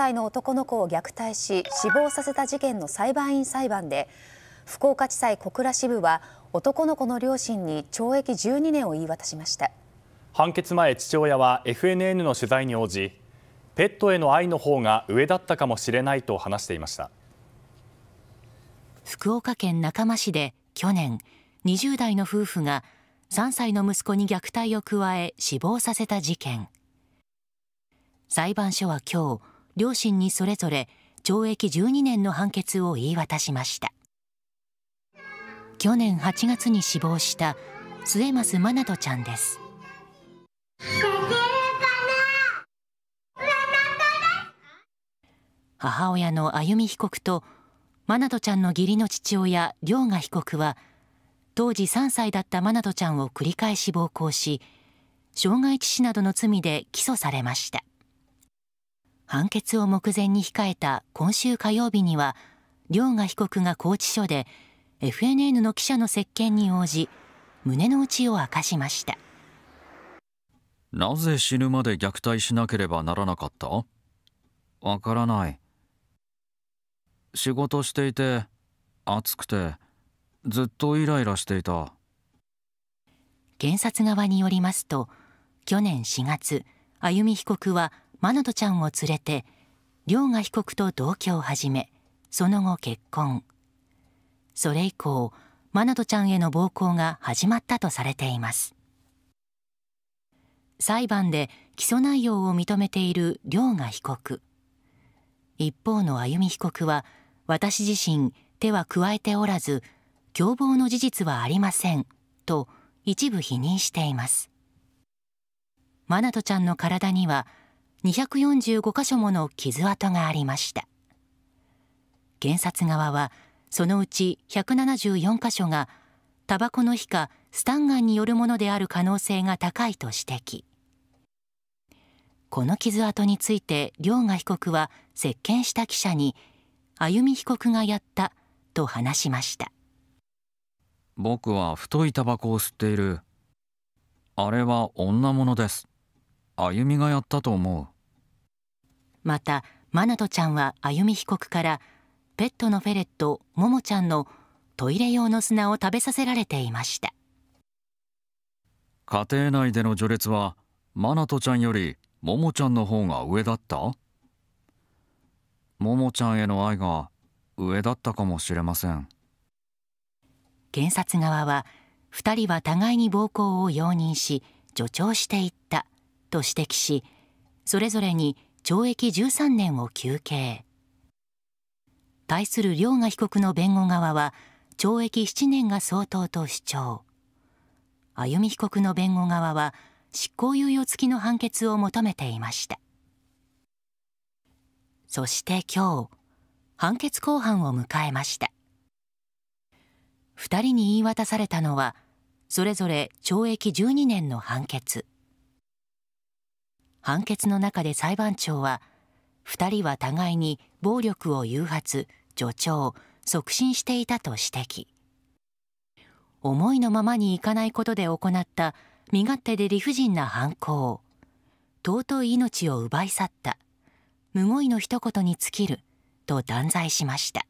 歳の男の子を虐待し死亡させた事件の裁判員裁判で福岡地裁小倉支部は男の子の両親に懲役12年を言い渡しました判決前、父親は FNN の取材に応じペットへの愛の方が上だったかもしれないと話していました福岡県中間市で去年20代の夫婦が3歳の息子に虐待を加え死亡させた事件裁判所は今日両親にそれぞれ懲役12年の判決を言い渡しました。去年8月に死亡した末増愛とちゃんです。母親の歩被告と愛とちゃんの義理の父親涼雅被告は当時3歳だった愛とちゃんを繰り返し暴行し傷害致死などの罪で起訴されました。判決を目前に控えた今週火曜日には涼雅被告が拘置所で FNN の記者の接見に応じ胸の内を明かしました。なぜ死ぬまで虐待しなければならなかったわからない。仕事していて暑くてずっとイライラしていた。検察側によりますと去年4月歩被告は愛翔ちゃんを連れて涼雅被告と同居を始めその後、結婚それ以降、愛翔ちゃんへの暴行が始まったとされています裁判で起訴内容を認めている涼雅被告一方の歩被告は私自身手は加えておらず共謀の事実はありませんと一部否認しています愛翔ちゃんの体には245箇所もの傷跡がありました。検察側はそのうち174箇所がタバコの火かスタンガンによるものである可能性が高いと指摘この傷跡について涼雅被告は接見した記者に歩美被告がやったと話しました僕は太いタバコを吸っているあれは女物です歩みがやったと思うまたマナトちゃんは歩み被告からペットのフェレットももちゃんのトイレ用の砂を食べさせられていました家庭内での序列はマナトちゃんよりももちゃんの方が上だったももちゃんへの愛が上だったかもしれません検察側は2人は互いに暴行を容認し助長していったと指摘しそれぞれに懲役13年を求刑。対する涼雅被告の弁護側は懲役7年が相当と主張。歩美被告の弁護側は執行猶予付きの判決を求めていました。そして今日、判決公判を迎えました。2人に言い渡されたのは、それぞれ懲役12年の判決。判決の中で裁判長は2人は互いに暴力を誘発、助長、促進していたと指摘。思いのままにいかないことで行った身勝手で理不尽な犯行尊い命を奪い去ったむごいの一言に尽きると断罪しました。